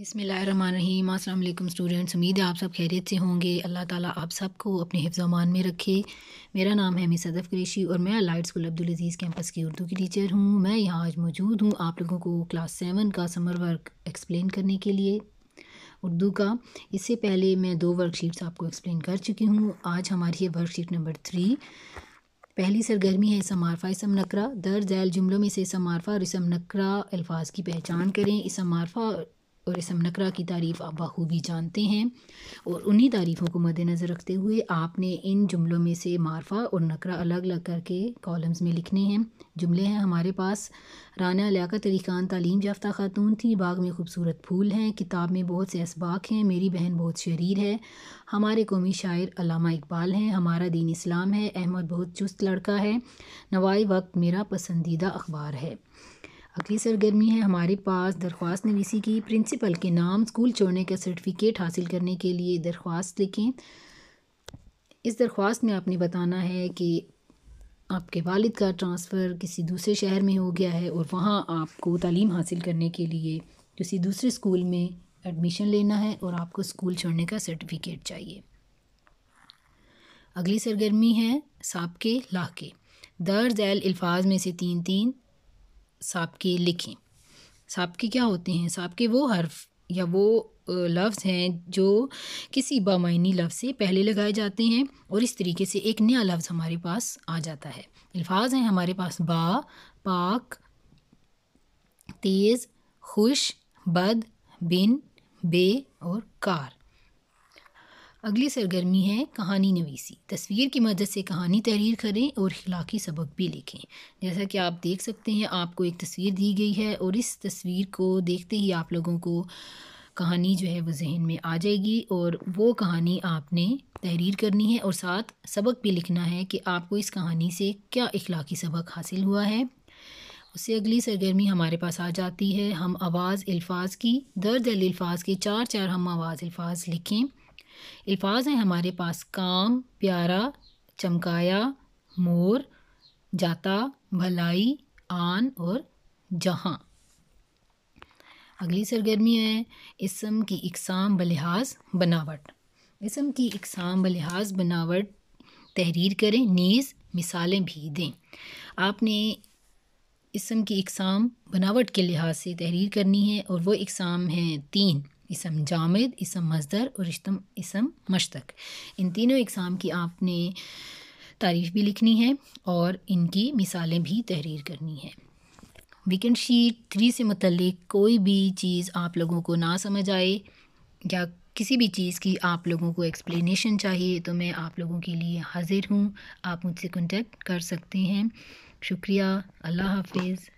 बिसमीम अल्लाम स्टूडेंट्स उम्मीद है आप सब खैरियत से होंगे अल्लाह ताला आप सबको अपने हिफ्ज़ामान में रखे मेरा नाम है मिस अदफ़ कृषि और मैं अलाइट स्कूल अज़ीज़ कैंपस की उर्दू की टीचर हूँ मैं यहाँ आज मौजूद हूँ आप लोगों को क्लास सेवन का समर वर्क एक्सप्लेन करने के लिए उर्दू का इससे पहले मैं दो वर्कशीट्स आपको एक्सप्लेन कर चुकी हूँ आज हमारी है वर्कशीट नंबर थ्री पहली सरगर्मी है समारफ़ा इसम नकरा दर जैल जुमलों में से समारफ़ा और इसम नकरा अल्फाज की पहचान करें इसम मारफ़ा और इसम नकरा की तारीफ़ आप बखूबी जानते हैं और उन्हीं तारीफ़ों को मद्नज़र रखते हुए आपने इन जुमलों में से मारफा और नकरा अलग अलग करके कॉलम्स में लिखने हैं जुमले हैं हमारे पास राना लियाकत अली खान तालीम याफ्ता खातून थी बाग में खूबसूरत फूल हैं किताब में बहुत से इसबाक हैं मेरी बहन बहुत शरीर है हमारे कौमी शायर अलामा इकबाल हैं हमारा दीन इस्लाम है अहमद बहुत चुस्त लड़का है नवाई वक्त मेरा पसंदीदा अखबार है अगली सरगर्मी है हमारे पास दरख्वास्त नवीसी की प्रिंसिपल के नाम स्कूल छोड़ने का सर्टिफिकेट हासिल करने के लिए दरख्वास्त लिखें इस दरख्वास्त में आपने बताना है कि आपके वालिद का ट्रांसफ़र किसी दूसरे शहर में हो गया है और वहाँ आपको तालीम हासिल करने के लिए किसी दूसरे स्कूल में एडमिशन लेना है और आपको स्कूल छोड़ने का सर्टिफिकेट चाहिए अगली सरगर्मी है सबके लाके दर्ज एल अल्फाज में से तीन तीन के लिखें के क्या होते हैं के वो हर्फ या वो लफ्ज़ हैं जो किसी बामायनी लफ्ज़ से पहले लगाए जाते हैं और इस तरीके से एक नया लफ्ज़ हमारे पास आ जाता है अल्फाज हैं हमारे पास बा पाक तेज़ खुश बद बिन बे और कार अगली सरगर्मी है कहानी नवीसी तस्वीर की मदद से कहानी तहरीर करें और अखलाकी सबक भी लिखें जैसा कि आप देख सकते हैं आपको एक तस्वीर दी गई है और इस तस्वीर को देखते ही आप लोगों को कहानी जो है वो जहन में आ जाएगी और वो कहानी आपने तहरीर करनी है और साथ सबक भी लिखना है कि आपको इस कहानी से क्या इखलाकी सबक हासिल हुआ है उससे अगली सरगर्मी हमारे पास आ जाती है हम आवाज़ अल्फाज की दर्ज अल्फाज के चार चार हम आवाज़ अल्फाज लिखें अल्फाज हैं हमारे पास काम प्यारा चमकाया मोर जाता भलाई आन और जहाँ अगली सरगर्मी है इसम की इकसाम बलिहाज बनावट इसम की इकसाम बलिहाज बनावट तहरीर करें नीज़ मिसालें भी दें आपने इसम की इकसाम बनावट के लिहाज से तहरीर करनी है और वो इकसाम हैं तीन इसम जामद इसम मजदर और इसम इसम मशतक इन तीनों इकसाम की आपने तारीफ भी लिखनी है और इनकी मिसालें भी तहरीर करनी है वीकेंड शीट थ्री से मतलब कोई भी चीज़ आप लोगों को ना समझ आए या किसी भी चीज़ की आप लोगों को एक्सप्लेनेशन चाहिए तो मैं आप लोगों के लिए हाज़िर हूँ आप मुझसे कॉन्टेक्ट कर सकते हैं शुक्रिया अल्लाह हाफिज़